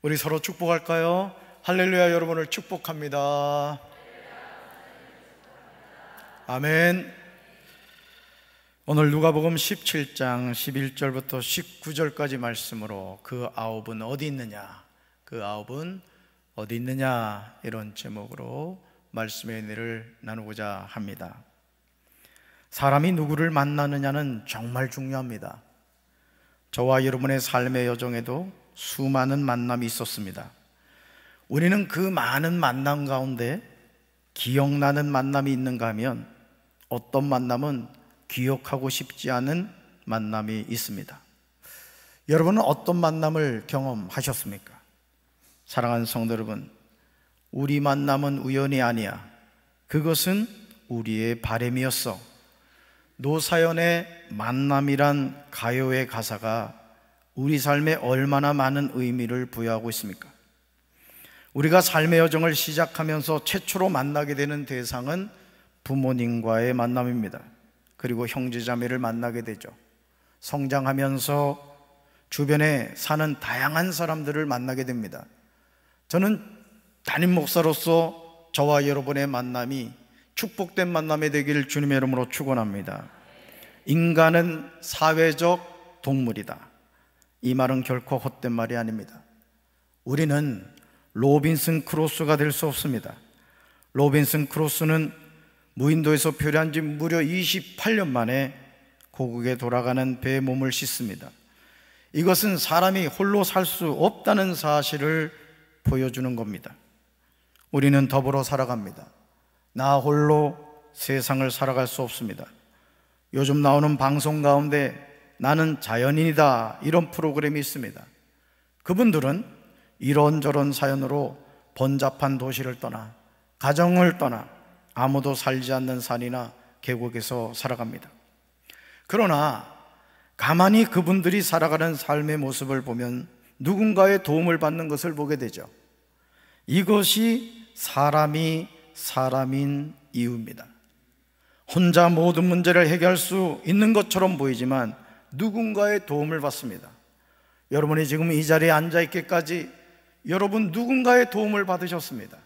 우리 서로 축복할까요? 할렐루야 여러분을 축복합니다. 아멘. 오늘 누가복음 17장 11절부터 19절까지 말씀으로 그 아홉은 어디 있느냐? 그 아홉은 어디 있느냐? 이런 제목으로 말씀의 은를 나누고자 합니다. 사람이 누구를 만나느냐는 정말 중요합니다. 저와 여러분의 삶의 여정에도 수많은 만남이 있었습니다. 우리는 그 많은 만남 가운데 기억나는 만남이 있는가 하면 어떤 만남은 기억하고 싶지 않은 만남이 있습니다. 여러분은 어떤 만남을 경험하셨습니까? 사랑하는 성도 여러분, 우리 만남은 우연이 아니야. 그것은 우리의 바램이었어. 노사연의 만남이란 가요의 가사가 우리 삶에 얼마나 많은 의미를 부여하고 있습니까? 우리가 삶의 여정을 시작하면서 최초로 만나게 되는 대상은 부모님과의 만남입니다. 그리고 형제자매를 만나게 되죠. 성장하면서 주변에 사는 다양한 사람들을 만나게 됩니다. 저는 담임 목사로서 저와 여러분의 만남이 축복된 만남이 되기를 주님의 이름으로 축원합니다. 인간은 사회적 동물이다. 이 말은 결코 헛된 말이 아닙니다. 우리는 로빈슨 크로스가 될 수 없습니다. 로빈슨 크로스는 무인도에서 표류한 지 무려 28년 만에 고국에 돌아가는 배의 몸을 씻습니다. 이것은 사람이 홀로 살 수 없다는 사실을 보여주는 겁니다. 우리는 더불어 살아갑니다. 나 홀로 세상을 살아갈 수 없습니다. 요즘 나오는 방송 가운데 나는 자연인이다 이런 프로그램이 있습니다. 그분들은 이런저런 사연으로 번잡한 도시를 떠나 가정을 떠나 아무도 살지 않는 산이나 계곡에서 살아갑니다. 그러나 가만히 그분들이 살아가는 삶의 모습을 보면 누군가의 도움을 받는 것을 보게 되죠. 이것이 사람이 사람인 이유입니다. 혼자 모든 문제를 해결할 수 있는 것처럼 보이지만 누군가의 도움을 받습니다. 여러분이 지금 이 자리에 앉아 있기까지 여러분 누군가의 도움을 받으셨습니다.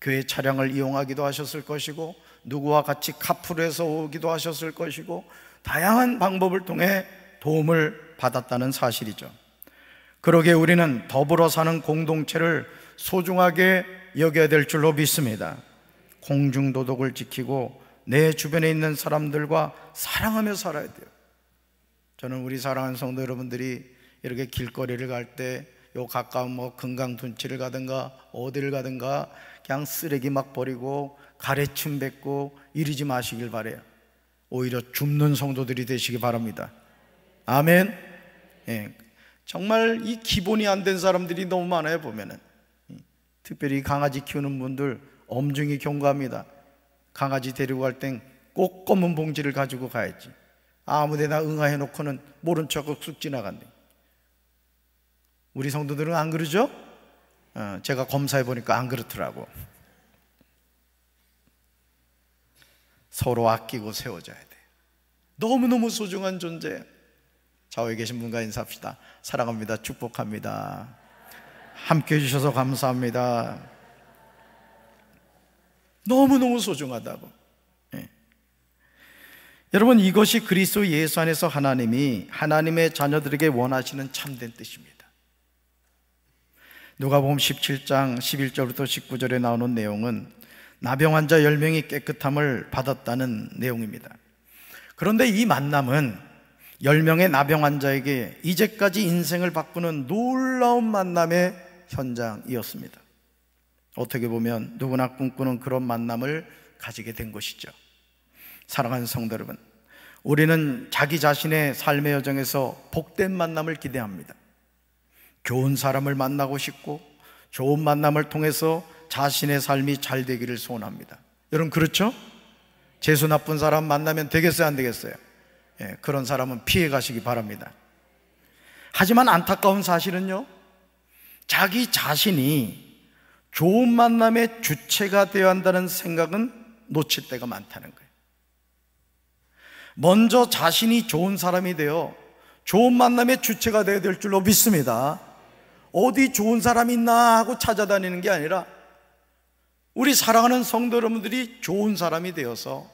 교회 차량을 이용하기도 하셨을 것이고 누구와 같이 카풀해서 오기도 하셨을 것이고 다양한 방법을 통해 도움을 받았다는 사실이죠. 그러게 우리는 더불어 사는 공동체를 소중하게 여겨야 될 줄로 믿습니다. 공중도덕을 지키고 내 주변에 있는 사람들과 사랑하며 살아야 돼요. 저는 우리 사랑하는 성도 여러분들이 이렇게 길거리를 갈때요 가까운 뭐 금강둔치를 가든가 어디를 가든가 그냥 쓰레기 막 버리고 가래춤 뱉고 이러지 마시길 바래요. 오히려 죽는 성도들이 되시기 바랍니다. 아멘. 예. 정말 이 기본이 안 된 사람들이 너무 많아요 보면은. 특별히 강아지 키우는 분들 엄중히 경고합니다. 강아지 데리고 갈 땐 꼭 검은 봉지를 가지고 가야지. 아무데나 응하해 놓고는 모른 척쑥 지나간대. 우리 성도들은 안 그러죠? 어, 제가 검사해 보니까 안 그렇더라고. 서로 아끼고 세워져야 돼. 너무너무 소중한 존재. 좌우에 계신 분과 인사합시다. 사랑합니다. 축복합니다. 함께 해주셔서 감사합니다. 너무너무 소중하다고. 여러분 이것이 그리스도 예수 안에서 하나님이 하나님의 자녀들에게 원하시는 참된 뜻입니다. 누가복음 17장 11절부터 19절에 나오는 내용은 나병 환자 10명이 깨끗함을 받았다는 내용입니다. 그런데 이 만남은 10명의 나병 환자에게 이제까지 인생을 바꾸는 놀라운 만남의 현장이었습니다. 어떻게 보면 누구나 꿈꾸는 그런 만남을 가지게 된 것이죠. 사랑하는 성도 여러분, 우리는 자기 자신의 삶의 여정에서 복된 만남을 기대합니다. 좋은 사람을 만나고 싶고, 좋은 만남을 통해서 자신의 삶이 잘 되기를 소원합니다. 여러분, 그렇죠? 재수 나쁜 사람 만나면 되겠어요? 안 되겠어요? 예, 그런 사람은 피해 가시기 바랍니다. 하지만 안타까운 사실은요, 자기 자신이 좋은 만남의 주체가 되어야 한다는 생각은 놓칠 때가 많다는 거예요. 먼저 자신이 좋은 사람이 되어 좋은 만남의 주체가 되어야 될 줄로 믿습니다. 어디 좋은 사람 있나 하고 찾아다니는 게 아니라 우리 사랑하는 성도 여러분들이 좋은 사람이 되어서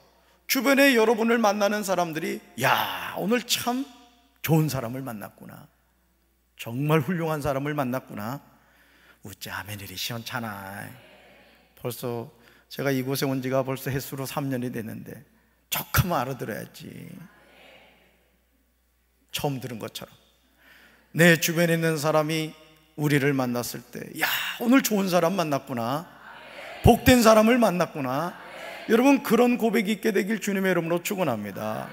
주변에 여러분을 만나는 사람들이 야, 오늘 참 좋은 사람을 만났구나. 정말 훌륭한 사람을 만났구나. 우째 아멘이리 시원찮아. 벌써 제가 이곳에 온 지가 벌써 해수로 3년이 됐는데 척금면 알아들어야지. 처음 들은 것처럼. 내 주변에 있는 사람이 우리를 만났을 때, 야, 오늘 좋은 사람 만났구나. 복된 사람을 만났구나. 여러분, 그런 고백이 있게 되길 주님의 이름으로 축원합니다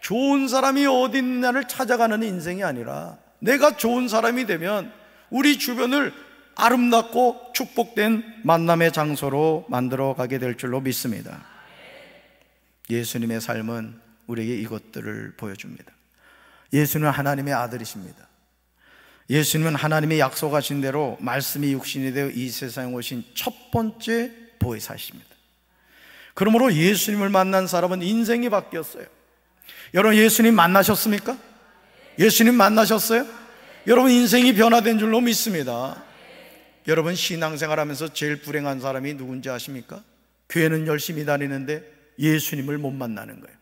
좋은 사람이 어딨냐를 찾아가는 인생이 아니라 내가 좋은 사람이 되면 우리 주변을 아름답고 축복된 만남의 장소로 만들어 가게 될 줄로 믿습니다. 예수님의 삶은 우리에게 이것들을 보여줍니다. 예수는 하나님의 아들이십니다. 예수님은 하나님의 약속하신 대로 말씀이 육신이 되어 이 세상에 오신 첫 번째 보혜사십니다. 그러므로 예수님을 만난 사람은 인생이 바뀌었어요. 여러분 예수님 만나셨습니까? 예수님 만나셨어요? 여러분 인생이 변화된 줄로 믿습니다. 여러분 신앙생활하면서 제일 불행한 사람이 누군지 아십니까? 교회는 열심히 다니는데 예수님을 못 만나는 거예요.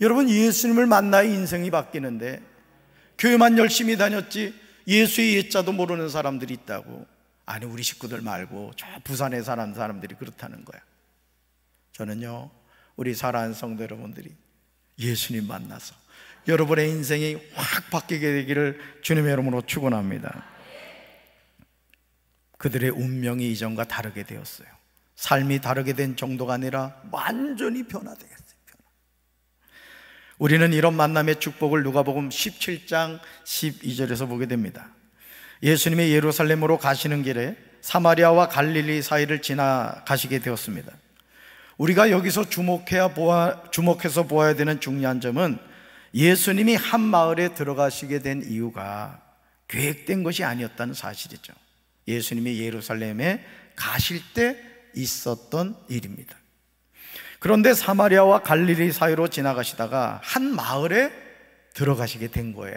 여러분, 예수님을 만나야 인생이 바뀌는데 교회만 열심히 다녔지 예수의 예자도 모르는 사람들이 있다고. 아니, 우리 식구들 말고 저 부산에 사는 사람들이 그렇다는 거야. 저는요, 우리 사랑하는 성도 여러분들이 예수님 만나서 여러분의 인생이 확 바뀌게 되기를 주님의 이름으로 축원합니다. 그들의 운명이 이전과 다르게 되었어요. 삶이 다르게 된 정도가 아니라 완전히 변화되겠어요. 변화. 우리는 이런 만남의 축복을 누가복음 17장 12절에서 보게 됩니다. 예수님의 예루살렘으로 가시는 길에 사마리아와 갈릴리 사이를 지나가시게 되었습니다. 우리가 여기서 주목해야 보아, 주목해서 보아야 되는 중요한 점은 예수님이 한 마을에 들어가시게 된 이유가 계획된 것이 아니었다는 사실이죠. 예수님이 예루살렘에 가실 때 있었던 일입니다. 그런데 사마리아와 갈릴리 사이로 지나가시다가 한 마을에 들어가시게 된 거예요.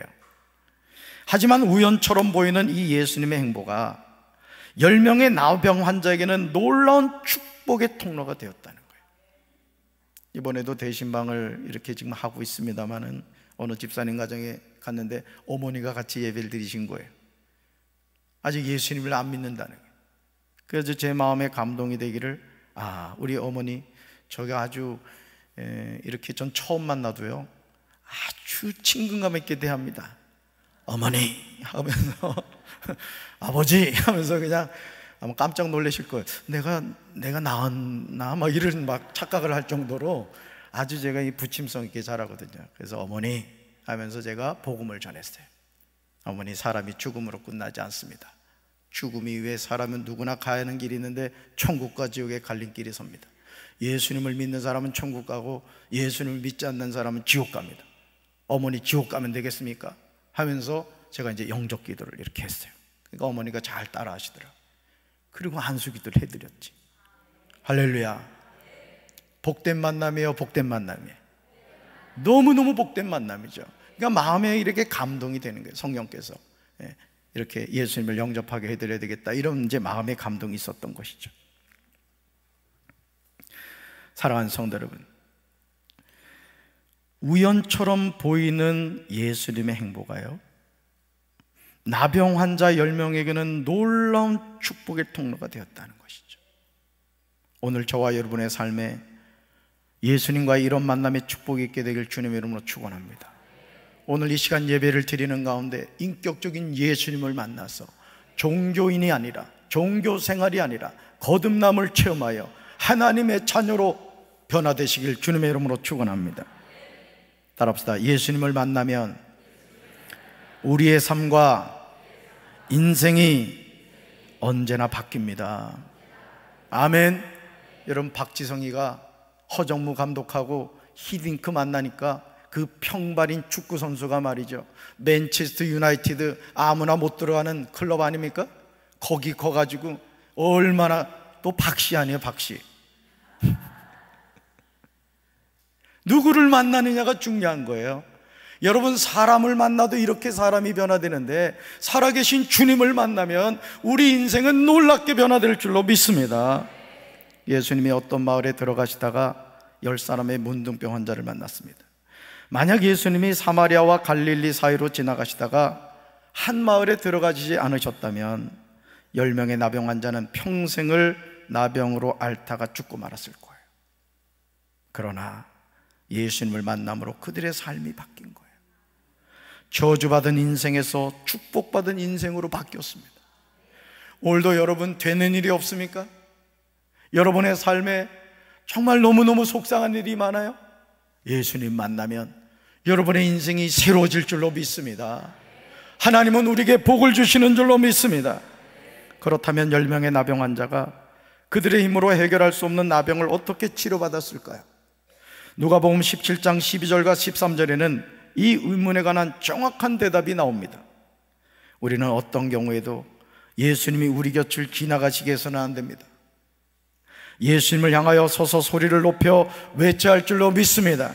하지만 우연처럼 보이는 이 예수님의 행보가 10명의 나병 환자에게는 놀라운 축복의 통로가 되었다는 거예요. 이번에도 대신방을 이렇게 지금 하고 있습니다만은 어느 집사님 가정에 갔는데 어머니가 같이 예배를 드리신 거예요. 아직 예수님을 안 믿는다는 거예요. 그래서 제 마음에 감동이 되기를 아 우리 어머니 저게 아주 에, 이렇게 전 처음 만나도요 아주 친근감 있게 대합니다. 어머니 하면서 아버지 하면서 그냥 아마 깜짝 놀라실 거예요. 내가 내가 나았나 막 이런 막 착각을 할 정도로 아주 제가 이 부침성 있게 자라거든요 그래서 어머니 하면서 제가 복음을 전했어요. 어머니 사람이 죽음으로 끝나지 않습니다. 죽음이 왜 사람은 누구나 가야 하는 길이 있는데 천국과 지옥의 갈림길이 섭니다. 예수님을 믿는 사람은 천국 가고 예수님을 믿지 않는 사람은 지옥 갑니다. 어머니 지옥 가면 되겠습니까? 하면서 제가 이제 영적 기도를 이렇게 했어요. 그러니까 어머니가 잘 따라 하시더라. 그리고 한수 기도를 해드렸지. 할렐루야. 복된 만남이에요, 복된 만남이에요. 너무너무 복된 만남이죠. 그러니까 마음에 이렇게 감동이 되는 거예요, 성령께서. 예. 이렇게 예수님을 영접하게 해드려야 되겠다. 이런 이제 마음의 감동이 있었던 것이죠. 사랑하는 성도 여러분, 우연처럼 보이는 예수님의 행보가요. 나병 환자 10명에게는 놀라운 축복의 통로가 되었다는 것이죠. 오늘 저와 여러분의 삶에 예수님과 이런 만남의 축복이 있게 되길 주님의 이름으로 축원합니다. 오늘 이 시간 예배를 드리는 가운데 인격적인 예수님을 만나서 종교인이 아니라 종교 생활이 아니라 거듭남을 체험하여 하나님의 자녀로 변화되시길 주님의 이름으로 축원합니다. 따라합시다. 예수님을 만나면 우리의 삶과 인생이 언제나 바뀝니다. 아멘. 여러분 박지성이가 허정무 감독하고 히딩크 만나니까 그 평발인 축구 선수가 말이죠. 맨체스터 유나이티드 아무나 못 들어가는 클럽 아닙니까? 거기 커가지고 얼마나 또 박씨 아니에요, 박씨. 누구를 만나느냐가 중요한 거예요. 여러분 사람을 만나도 이렇게 사람이 변화되는데 살아계신 주님을 만나면 우리 인생은 놀랍게 변화될 줄로 믿습니다. 예수님이 어떤 마을에 들어가시다가 열 사람의 문둥병 환자를 만났습니다. 만약 예수님이 사마리아와 갈릴리 사이로 지나가시다가 한 마을에 들어가지 않으셨다면 10명의 나병 환자는 평생을 나병으로 앓다가 죽고 말았을 거예요. 그러나 예수님을 만남으로 그들의 삶이 바뀐 거예요. 저주받은 인생에서 축복받은 인생으로 바뀌었습니다. 오늘도 여러분 되는 일이 없습니까? 여러분의 삶에 정말 너무너무 속상한 일이 많아요? 예수님 만나면 여러분의 인생이 새로워질 줄로 믿습니다. 하나님은 우리에게 복을 주시는 줄로 믿습니다. 그렇다면 10명의 나병 환자가 그들의 힘으로 해결할 수 없는 나병을 어떻게 치료받았을까요? 누가보음 17장 12절과 13절에는 이 의문에 관한 정확한 대답이 나옵니다. 우리는 어떤 경우에도 예수님이 우리 곁을 지나가시게 해서는 안 됩니다. 예수님을 향하여 서서 소리를 높여 외쳐할 야 줄로 믿습니다.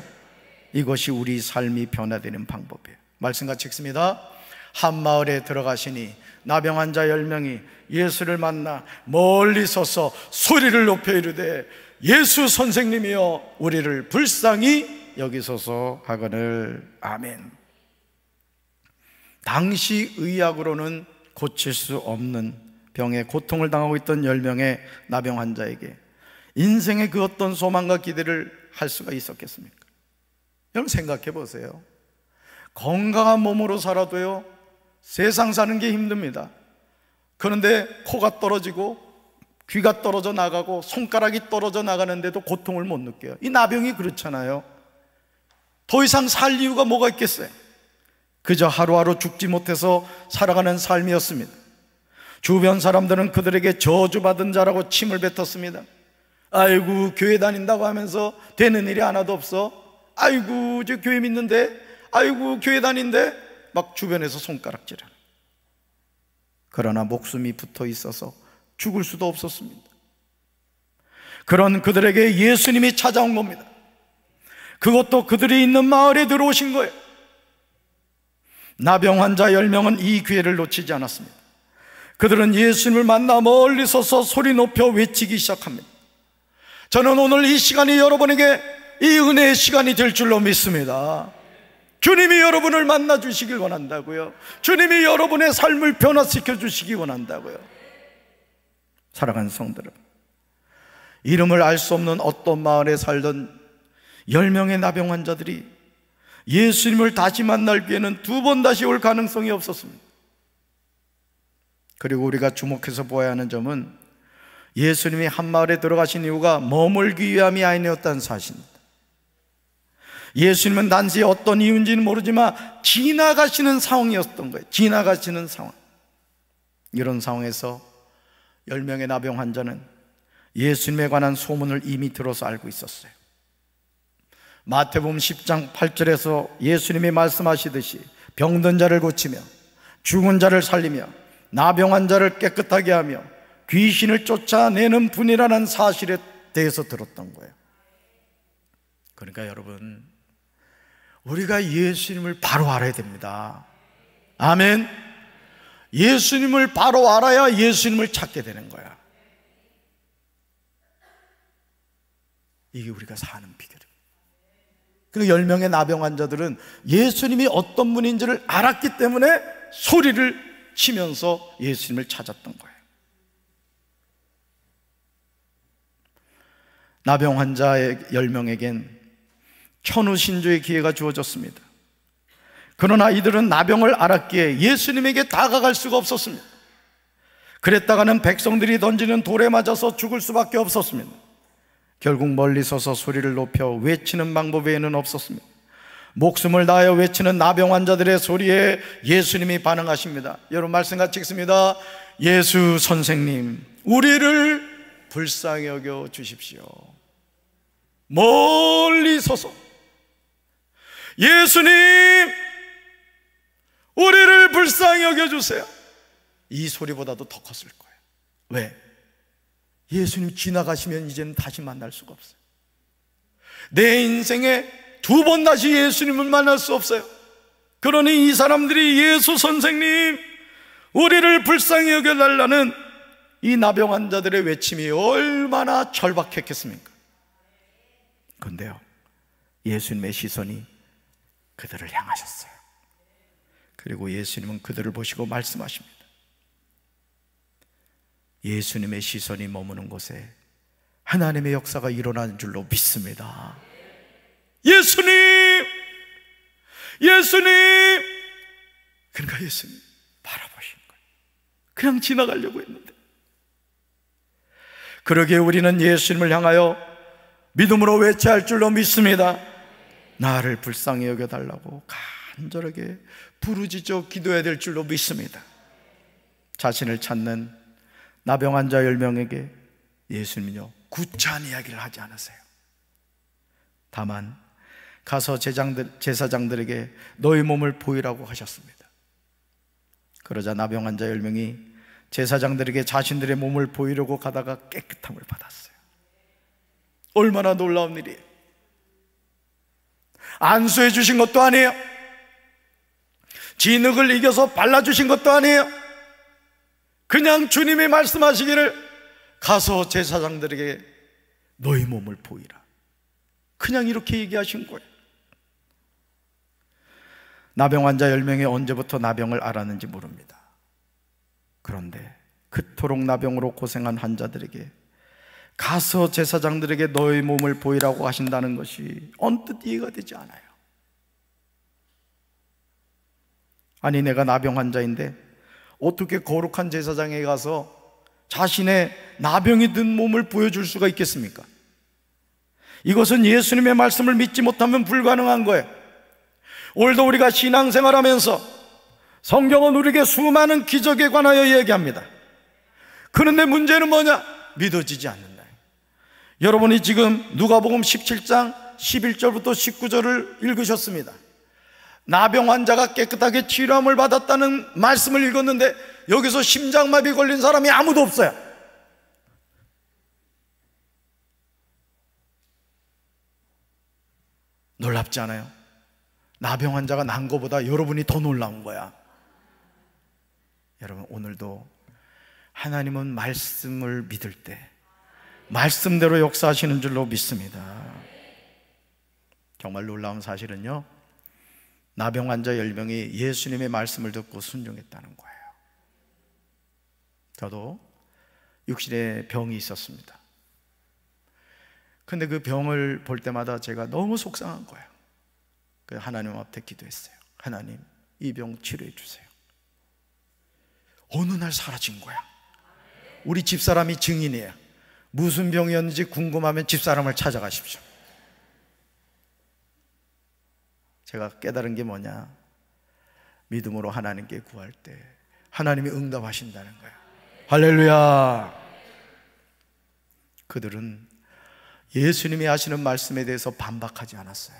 이것이 우리 삶이 변화되는 방법이에요. 말씀 같이 읽습니다. 한 마을에 들어가시니 나병 환자 1명이 예수를 만나 멀리 서서 소리를 높여 이르되 예수 선생님이여 우리를 불쌍히 여기소서 하거늘 아멘. 당시 의학으로는 고칠 수 없는 병에 고통을 당하고 있던 1명의 나병 환자에게 인생의 그 어떤 소망과 기대를 할 수가 있었겠습니까? 여러분 생각해 보세요. 건강한 몸으로 살아도요, 세상 사는 게 힘듭니다. 그런데 코가 떨어지고, 귀가 떨어져 나가고, 손가락이 떨어져 나가는데도 고통을 못 느껴요. 이 나병이 그렇잖아요. 더 이상 살 이유가 뭐가 있겠어요? 그저 하루하루 죽지 못해서 살아가는 삶이었습니다. 주변 사람들은 그들에게 저주받은 자라고 침을 뱉었습니다. 아이고, 교회 다닌다고 하면서 되는 일이 하나도 없어. 아이고 저 교회 믿는데 아이고 교회 다닌데 막 주변에서 손가락질하는 그러나 목숨이 붙어 있어서 죽을 수도 없었습니다 그런 그들에게 예수님이 찾아온 겁니다 그것도 그들이 있는 마을에 들어오신 거예요 나병 환자 10명은 이 기회를 놓치지 않았습니다 그들은 예수님을 만나 멀리 서서 소리 높여 외치기 시작합니다 저는 오늘 이시간이 여러분에게 이 은혜의 시간이 될 줄로 믿습니다. 주님이 여러분을 만나 주시길 원한다고요. 주님이 여러분의 삶을 변화시켜 주시기 원한다고요. 사랑하는 성들은 이름을 알 수 없는 어떤 마을에 살던 10명의 나병 환자들이 예수님을 다시 만날 기회는 두 번 다시 올 가능성이 없었습니다. 그리고 우리가 주목해서 보아야 하는 점은 예수님이 한 마을에 들어가신 이유가 머물기 위함이 아니었다는 사실입니다. 예수님은 단지 어떤 이유인지는 모르지만 지나가시는 상황이었던 거예요. 지나가시는 상황. 이런 상황에서 10명의 나병 환자는 예수님에 관한 소문을 이미 들어서 알고 있었어요. 마태복음 10장 8절에서 예수님이 말씀하시듯이 병든 자를 고치며 죽은 자를 살리며 나병 환자를 깨끗하게 하며 귀신을 쫓아내는 분이라는 사실에 대해서 들었던 거예요. 그러니까 여러분 우리가 예수님을 바로 알아야 됩니다. 아멘. 예수님을 바로 알아야 예수님을 찾게 되는 거야. 이게 우리가 사는 비결입니다. 그리명의 나병 환자들은 예수님이 어떤 분인지를 알았기 때문에 소리를 치면서 예수님을 찾았던 거예요. 나병 환자의 1명에겐 천우 신조의 기회가 주어졌습니다. 그러나 이들은 나병을 알았기에 예수님에게 다가갈 수가 없었습니다. 그랬다가는 백성들이 던지는 돌에 맞아서 죽을 수밖에 없었습니다. 결국 멀리 서서 소리를 높여 외치는 방법 외에는 없었습니다. 목숨을 다하여 외치는 나병 환자들의 소리에 예수님이 반응하십니다. 여러분 말씀 같이 읽습니다. 예수 선생님, 우리를 불쌍히 여겨 주십시오. 멀리 서서 예수님, 우리를 불쌍히 여겨주세요. 이 소리보다도 더 컸을 거예요. 왜? 예수님 지나가시면 이제는 다시 만날 수가 없어요. 내 인생에 두 번 다시 예수님을 만날 수 없어요. 그러니 이 사람들이 예수 선생님, 우리를 불쌍히 여겨달라는 이 나병 환자들의 외침이 얼마나 절박했겠습니까? 근데요, 예수님의 시선이 그들을 향하셨어요. 그리고 예수님은 그들을 보시고 말씀하십니다. 예수님의 시선이 머무는 곳에 하나님의 역사가 일어나는 줄로 믿습니다. 예수님! 예수님! 그러니까 예수님 바라보신 거예요. 그냥 지나가려고 했는데. 그러게 우리는 예수님을 향하여 믿음으로 외쳐야 할 줄로 믿습니다. 나를 불쌍히 여겨달라고 간절하게 부르짖어 기도해야 될 줄로 믿습니다. 자신을 찾는 나병 환자 10명에게 예수님은요, 구차한 이야기를 하지 않으세요. 다만, 가서 제장들, 제사장들에게 너희 몸을 보이라고 하셨습니다. 그러자 나병 환자 10명이 제사장들에게 자신들의 몸을 보이려고 가다가 깨끗함을 받았어요. 얼마나 놀라운 일이에요. 안수해 주신 것도 아니에요. 진흙을 이겨서 발라주신 것도 아니에요. 그냥 주님이 말씀하시기를 가서 제사장들에게 너희 몸을 보이라. 그냥 이렇게 얘기하신 거예요. 나병 환자 10명이 언제부터 나병을 앓았는지 모릅니다. 그런데 그토록 나병으로 고생한 환자들에게 가서 제사장들에게 너의 몸을 보이라고 하신다는 것이 언뜻 이해가 되지 않아요. 아니, 내가 나병 환자인데 어떻게 거룩한 제사장에 가서 자신의 나병이 든 몸을 보여줄 수가 있겠습니까? 이것은 예수님의 말씀을 믿지 못하면 불가능한 거예요. 오늘도 우리가 신앙생활 하면서 성경은 우리에게 수많은 기적에 관하여 얘기합니다. 그런데 문제는 뭐냐? 믿어지지 않는 여러분이 지금 누가복음 17장 11절부터 19절을 읽으셨습니다. 나병 환자가 깨끗하게 치료함을 받았다는 말씀을 읽었는데 여기서 심장마비 걸린 사람이 아무도 없어요. 놀랍지 않아요? 나병 환자가 난 것보다 여러분이 더 놀라운 거야. 여러분, 오늘도 하나님은 말씀을 믿을 때 말씀대로 역사하시는 줄로 믿습니다. 정말 놀라운 사실은요. 나병 환자 10명이 예수님의 말씀을 듣고 순종했다는 거예요. 저도 육신에 병이 있었습니다. 근데 그 병을 볼 때마다 제가 너무 속상한 거예요. 그 하나님 앞에 기도했어요. 하나님, 이 병 치료해 주세요. 어느 날 사라진 거야. 우리 집사람이 증인이에요. 무슨 병이었는지 궁금하면 집사람을 찾아가십시오. 제가 깨달은 게 뭐냐? 믿음으로 하나님께 구할 때 하나님이 응답하신다는 거야. 할렐루야! 그들은 예수님이 하시는 말씀에 대해서 반박하지 않았어요.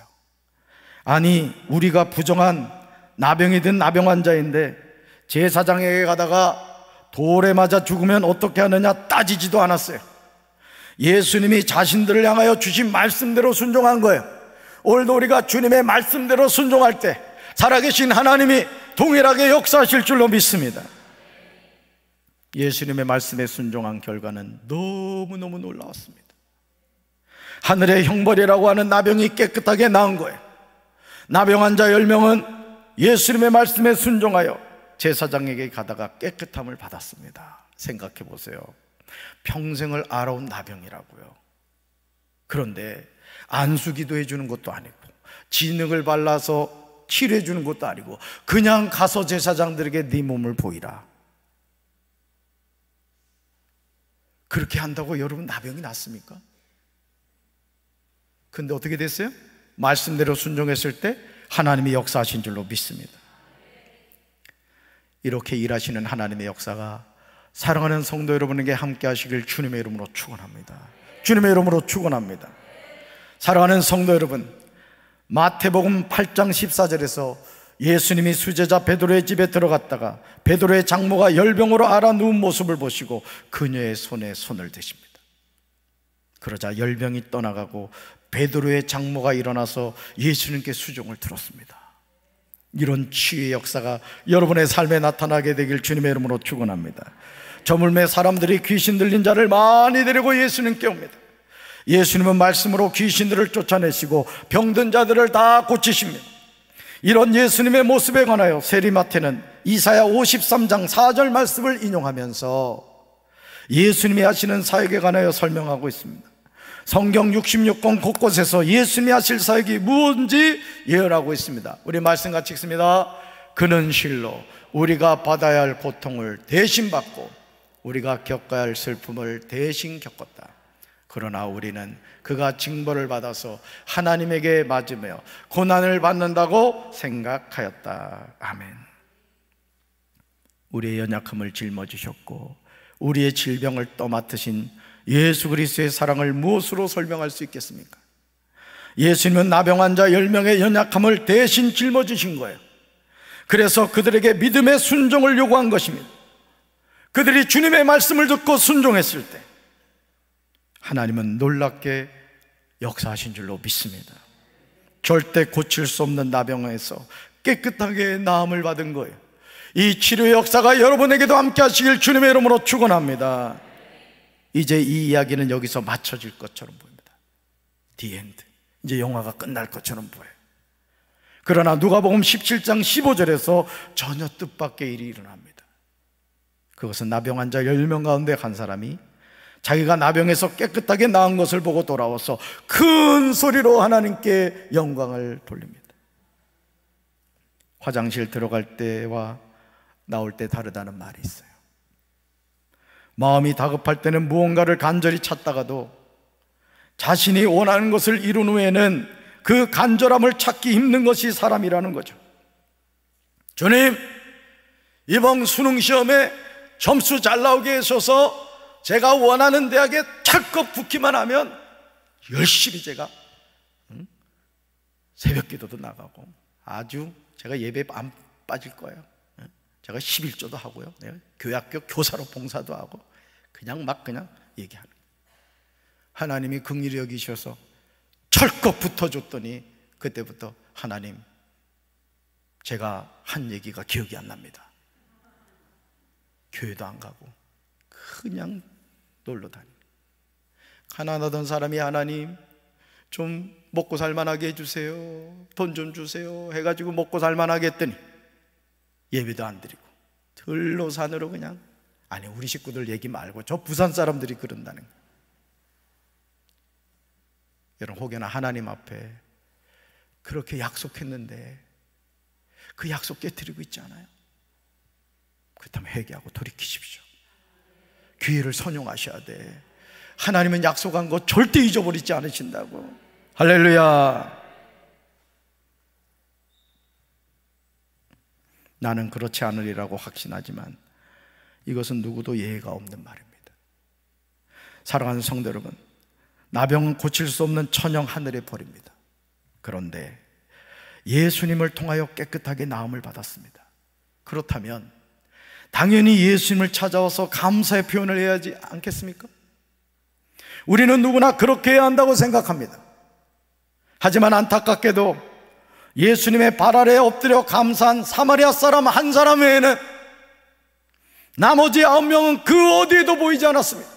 아니, 우리가 부정한 나병이 든 나병 환자인데 제사장에게 가다가 돌에 맞아 죽으면 어떻게 하느냐 따지지도 않았어요. 예수님이 자신들을 향하여 주신 말씀대로 순종한 거예요. 오늘도 우리가 주님의 말씀대로 순종할 때 살아계신 하나님이 동일하게 역사하실 줄로 믿습니다. 예수님의 말씀에 순종한 결과는 너무너무 놀라웠습니다. 하늘의 형벌이라고 하는 나병이 깨끗하게 나은 거예요. 나병 환자 1명은 예수님의 말씀에 순종하여 제사장에게 가다가 깨끗함을 받았습니다. 생각해 보세요. 평생을 알아온 나병이라고요. 그런데 안수 기도해 주는 것도 아니고 진흙을 발라서 치료해 주는 것도 아니고 그냥 가서 제사장들에게 네 몸을 보이라. 그렇게 한다고 여러분 나병이 났습니까? 근데 어떻게 됐어요? 말씀대로 순종했을 때 하나님이 역사하신 줄로 믿습니다. 이렇게 일하시는 하나님의 역사가 사랑하는 성도 여러분에게 함께 하시길 주님의 이름으로 축원합니다. 주님의 이름으로 축원합니다. 사랑하는 성도 여러분, 마태복음 8장 14절에서 예수님이 수제자 베드로의 집에 들어갔다가 베드로의 장모가 열병으로 알아 누운 모습을 보시고 그녀의 손에 손을 대십니다. 그러자 열병이 떠나가고 베드로의 장모가 일어나서 예수님께 수종을 들었습니다. 이런 치유의 역사가 여러분의 삶에 나타나게 되길 주님의 이름으로 축원합니다. 저물매 사람들이 귀신 들린 자를 많이 데리고 예수님께 옵니다. 예수님은 말씀으로 귀신들을 쫓아내시고 병든 자들을 다 고치십니다. 이런 예수님의 모습에 관하여 세리마태는 이사야 53장 4절 말씀을 인용하면서 예수님이 하시는 사역에 관하여 설명하고 있습니다. 성경 66권 곳곳에서 예수님이 하실 사역이 무엇인지 예언하고 있습니다. 우리 말씀 같이 읽습니다. 그는 실로 우리가 받아야 할 고통을 대신 받고 우리가 겪어야 할 슬픔을 대신 겪었다. 그러나 우리는 그가 징벌을 받아서 하나님에게 맞으며 고난을 받는다고 생각하였다. 아멘. 우리의 연약함을 짊어지셨고 우리의 질병을 떠맡으신 예수 그리스의 사랑을 무엇으로 설명할 수 있겠습니까? 예수님은 나병 환자 10명의 연약함을 대신 짊어지신 거예요. 그래서 그들에게 믿음의 순종을 요구한 것입니다. 그들이 주님의 말씀을 듣고 순종했을 때 하나님은 놀랍게 역사하신 줄로 믿습니다. 절대 고칠 수 없는 나병에서 깨끗하게 나음을 받은 거예요. 이 치료 역사가 여러분에게도 함께 하시길 주님의 이름으로 축원합니다. 이제 이 이야기는 여기서 맞춰질 것처럼 보입니다. 디엔드. 이제 영화가 끝날 것처럼 보여요. 그러나 누가복음 17장 15절에서 전혀 뜻밖의 일이 일어납니다. 그것은 나병 환자 10명 가운데 한 사람이 자기가 나병에서 깨끗하게 나은 것을 보고 돌아와서 큰 소리로 하나님께 영광을 돌립니다. 화장실 들어갈 때와 나올 때 다르다는 말이 있어요. 마음이 다급할 때는 무언가를 간절히 찾다가도 자신이 원하는 것을 이룬 후에는 그 간절함을 찾기 힘든 것이 사람이라는 거죠. 주님, 이번 수능 시험에 점수 잘 나오게 하셔서 제가 원하는 대학에 찰것 붙기만 하면 열심히 제가 새벽 기도도 나가고 아주 제가 예배 안 빠질 거예요. 제가 11조도 하고요. 네, 교약교 교사로 봉사도 하고 그냥 막 그냥 얘기하는 하나님이 긍휼히 여기셔서 철컥 붙어줬더니 그때부터 하나님 제가 한 얘기가 기억이 안 납니다. 교회도 안 가고 그냥 놀러 다니고 가난하던 사람이 하나님 좀 먹고 살만하게 해주세요. 돈 좀 주세요. 해가지고 먹고 살만하게 했더니 예배도 안 드리고 들로 산으로 그냥 아니 우리 식구들 얘기 말고 저 부산 사람들이 그런다는 거예요. 여러분 혹여나 하나님 앞에 그렇게 약속했는데 그 약속 깨뜨리고 있지 않아요? 그렇다면 회개하고 돌이키십시오. 기회를 선용하셔야 돼. 하나님은 약속한 거 절대 잊어버리지 않으신다고. 할렐루야. 나는 그렇지 않으리라고 확신하지만 이것은 누구도 예의가 없는 말입니다. 사랑하는 성도 여러분, 나병은 고칠 수 없는 천형 하늘에 버립니다. 그런데 예수님을 통하여 깨끗하게 나음을 받았습니다. 그렇다면 당연히 예수님을 찾아와서 감사의 표현을 해야지 않겠습니까? 우리는 누구나 그렇게 해야 한다고 생각합니다. 하지만 안타깝게도 예수님의 발 아래 엎드려 감사한 사마리아 사람 한 사람 외에는 나머지 아홉 명은 그 어디에도 보이지 않았습니다.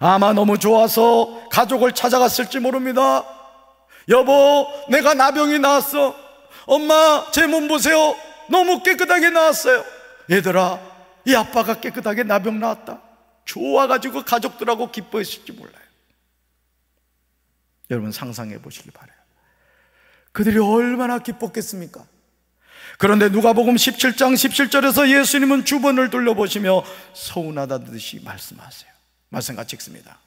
아마 너무 좋아서 가족을 찾아갔을지 모릅니다. 여보, 내가 나병이 나왔어. 엄마, 제 몸 보세요. 너무 깨끗하게 나왔어요. 얘들아, 이 아빠가 깨끗하게 나병 나왔다. 좋아가지고 가족들하고 기뻐했을지 몰라요. 여러분 상상해 보시기 바래요. 그들이 얼마나 기뻤겠습니까? 그런데 누가복음 17장 17절에서 예수님은 주변을 둘러보시며 서운하다듯이 말씀하세요. 말씀과 찍습니다.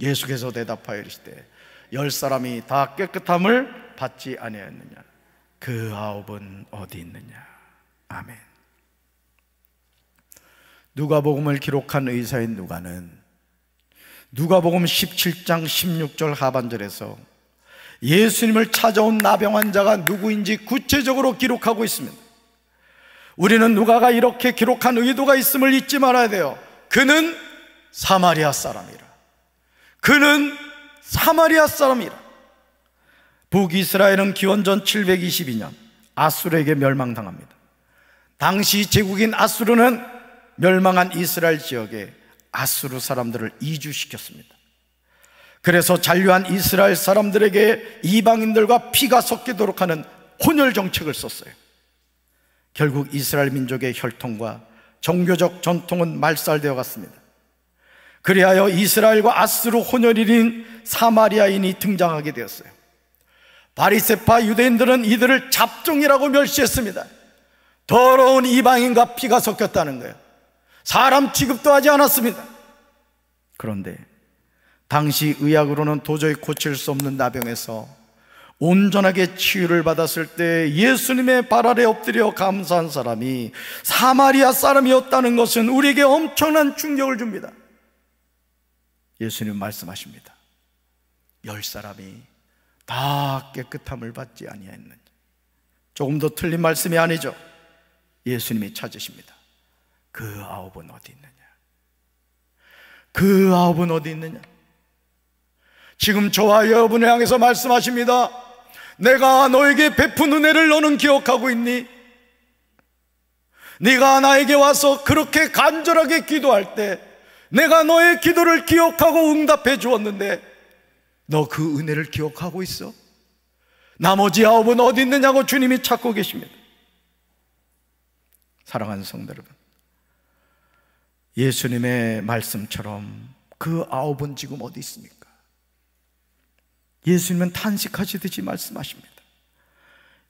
예수께서 대답하여 이르시되 열 사람이 다 깨끗함을 받지 아니하였느냐 그 아홉은 어디 있느냐 아멘 누가복음을 기록한 의사인 누가는 누가복음 17장 16절 하반절에서 예수님을 찾아온 나병 환자가 누구인지 구체적으로 기록하고 있습니다. 우리는 누가가 이렇게 기록한 의도가 있음을 잊지 말아야 돼요. 그는 사마리아 사람이라. 그는 사마리아 사람이라. 북이스라엘은 기원전 722년 아수르에게 멸망당합니다. 당시 제국인 아수르는 멸망한 이스라엘 지역에 아수르 사람들을 이주시켰습니다. 그래서 잔류한 이스라엘 사람들에게 이방인들과 피가 섞이도록 하는 혼혈 정책을 썼어요. 결국 이스라엘 민족의 혈통과 종교적 전통은 말살되어 갔습니다. 그리하여 이스라엘과 아스로 혼혈인인 사마리아인이 등장하게 되었어요. 바리세파 유대인들은 이들을 잡종이라고 멸시했습니다. 더러운 이방인과 피가 섞였다는 거예요. 사람 취급도 하지 않았습니다. 그런데 당시 의학으로는 도저히 고칠 수 없는 나병에서 온전하게 치유를 받았을 때 예수님의 발 아래 엎드려 감사한 사람이 사마리아 사람이었다는 것은 우리에게 엄청난 충격을 줍니다. 예수님 말씀하십니다. 열 사람이 다 깨끗함을 받지 아니하였는지. 조금 더 틀린 말씀이 아니죠. 예수님이 찾으십니다. 그 아홉은 어디 있느냐? 그 아홉은 어디 있느냐? 지금 저와 여러분을 향해서 말씀하십니다. 내가 너에게 베푼 은혜를 너는 기억하고 있니? 네가 나에게 와서 그렇게 간절하게 기도할 때 내가 너의 기도를 기억하고 응답해 주었는데 너 그 은혜를 기억하고 있어? 나머지 아홉은 어디 있느냐고 주님이 찾고 계십니다. 사랑하는 성도 여러분. 예수님의 말씀처럼 그 아홉은 지금 어디 있습니까? 예수님은 탄식하시듯이 말씀하십니다.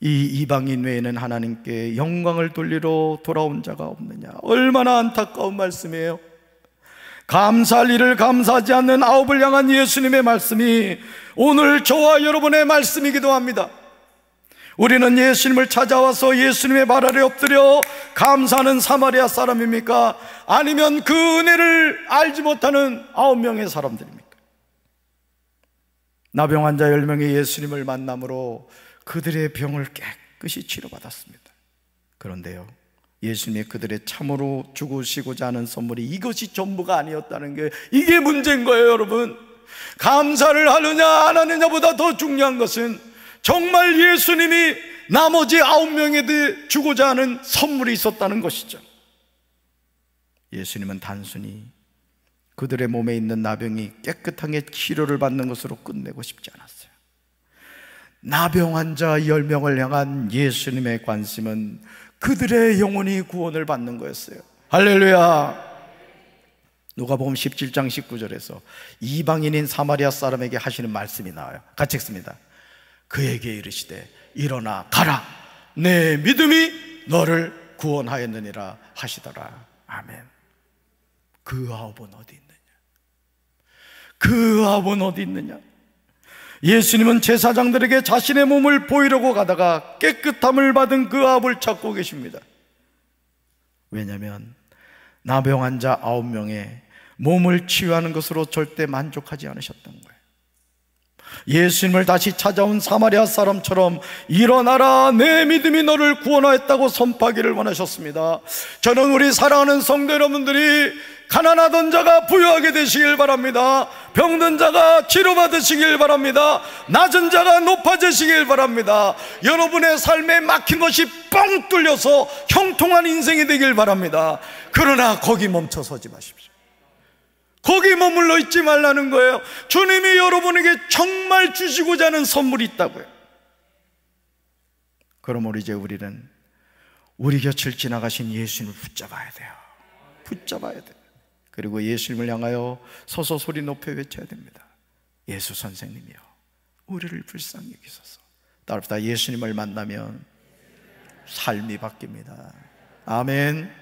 이 이방인 외에는 하나님께 영광을 돌리러 돌아온 자가 없느냐. 얼마나 안타까운 말씀이에요. 감사할 일을 감사하지 않는 아홉을 향한 예수님의 말씀이 오늘 저와 여러분의 말씀이기도 합니다. 우리는 예수님을 찾아와서 예수님의 발 아래 엎드려 감사하는 사마리아 사람입니까? 아니면 그 은혜를 알지 못하는 아홉 명의 사람들입니까? 나병 환자 10명이 예수님을 만남으로 그들의 병을 깨끗이 치료받았습니다. 그런데요. 예수님이 그들의 참으로 죽으시고자 하는 선물이 이것이 전부가 아니었다는 게 이게 문제인 거예요, 여러분. 감사를 하느냐, 안 하느냐보다 더 중요한 것은 정말 예수님이 나머지 아홉 명에 대해 주고자 하는 선물이 있었다는 것이죠. 예수님은 단순히 그들의 몸에 있는 나병이 깨끗하게 치료를 받는 것으로 끝내고 싶지 않았어요. 나병 환자 1명을 향한 예수님의 관심은 그들의 영혼이 구원을 받는 거였어요. 할렐루야! 누가복음 17장 19절에서 이방인인 사마리아 사람에게 하시는 말씀이 나와요. 같이 읽습니다. 그에게 이르시되 일어나 가라 내 믿음이 너를 구원하였느니라 하시더라. 아멘. 그 아홉은 어디 있그 아버는 어디 있느냐? 예수님은 제사장들에게 자신의 몸을 보이려고 가다가 깨끗함을 받은 그 아합을 찾고 계십니다. 왜냐하면 나병 환자 아홉 명의 몸을 치유하는 것으로 절대 만족하지 않으셨던 거예요. 예수님을 다시 찾아온 사마리아 사람처럼 일어나라 내 믿음이 너를 구원하였다고 선포하기를 원하셨습니다 저는 우리 사랑하는 성도 여러분들이 가난하던 자가 부유하게 되시길 바랍니다 병든 자가 치료받으시길 바랍니다 낮은 자가 높아지시길 바랍니다 여러분의 삶에 막힌 것이 뻥 뚫려서 형통한 인생이 되길 바랍니다 그러나 거기 멈춰서지 마십시오 거기 머물러 있지 말라는 거예요. 주님이 여러분에게 정말 주시고자 하는 선물이 있다고요. 그러므로 이제 우리는 우리 곁을 지나가신 예수님을 붙잡아야 돼요. 붙잡아야 돼요. 그리고 예수님을 향하여 서서 소리 높여 외쳐야 됩니다. 예수 선생님이요. 우리를 불쌍히 여기소서. 따릅시다. 예수님을 만나면 삶이 바뀝니다. 아멘.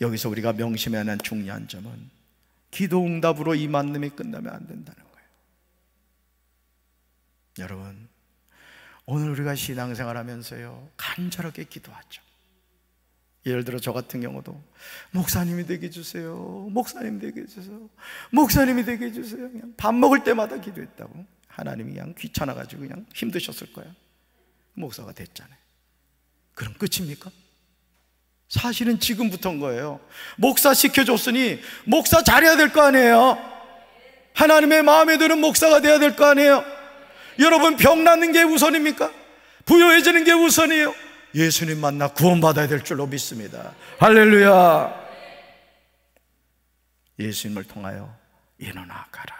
여기서 우리가 명심해야 하는 중요한 점은 기도 응답으로 이 만남이 끝나면 안 된다는 거예요. 여러분, 오늘 우리가 신앙생활 하면서요, 간절하게 기도하죠. 예를 들어 저 같은 경우도 목사님이 되게 해주세요. 목사님 되게 해주세요. 목사님이 되게 해주세요. 그냥 밥 먹을 때마다 기도했다고. 하나님이 그냥 귀찮아가지고 그냥 힘드셨을 거야. 목사가 됐잖아요. 그럼 끝입니까? 사실은 지금부터인 거예요. 목사 시켜줬으니 목사 잘해야 될 거 아니에요. 하나님의 마음에 드는 목사가 돼야 될 거 아니에요. 여러분 병 낫는 게 우선입니까? 부여해지는 게 우선이에요. 예수님 만나 구원받아야 될 줄로 믿습니다. 할렐루야. 예수님을 통하여 인원아 가라.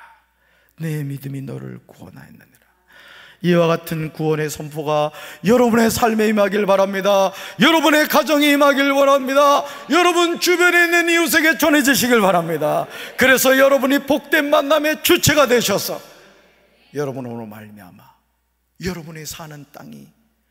내 믿음이 너를 구원하였느니라. 이와 같은 구원의 선포가 여러분의 삶에 임하길 바랍니다. 여러분의 가정에 임하길 바랍니다. 여러분 주변에 있는 이웃에게 전해주시길 바랍니다. 그래서 여러분이 복된 만남의 주체가 되셔서 여러분으로 말미암아 여러분이 사는 땅이